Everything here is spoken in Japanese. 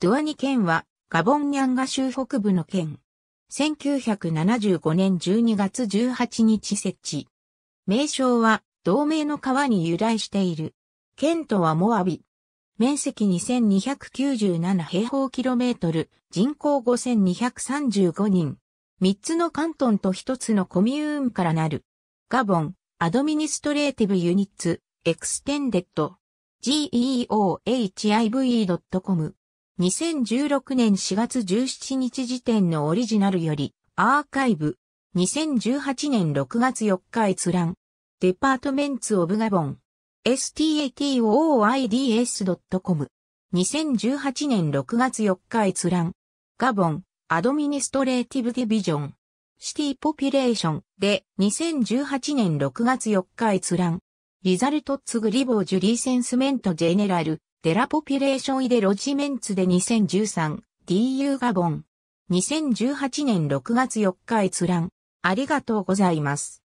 ドゥアニ県はガボンニャンガ州北部の県。1975年12月18日設置。名称は同名の川に由来している。県都はモアビ。面積2297平方キロメートル、人口5235人。3つの関東と1つのコミューンからなる。ガボン、アドミニストレーティブユニッツ、エクステンデッド、g e o h i v c o m 2016年4月17日時点のオリジナルより、アーカイブ、2018年6月4日閲覧、デパートメンツオブガボン、s t a t o i d s c o m 2018年6月4日閲覧、ガボン、アドミニストレーティブディビジョン、シティポピュレーションで2018年6月4日閲覧、リザルトッツグリボージュリーセンスメントジェネラル、デラポピュレーションイデロジメンツで 2013DU ガボン。2018年6月4日閲覧。ありがとうございます。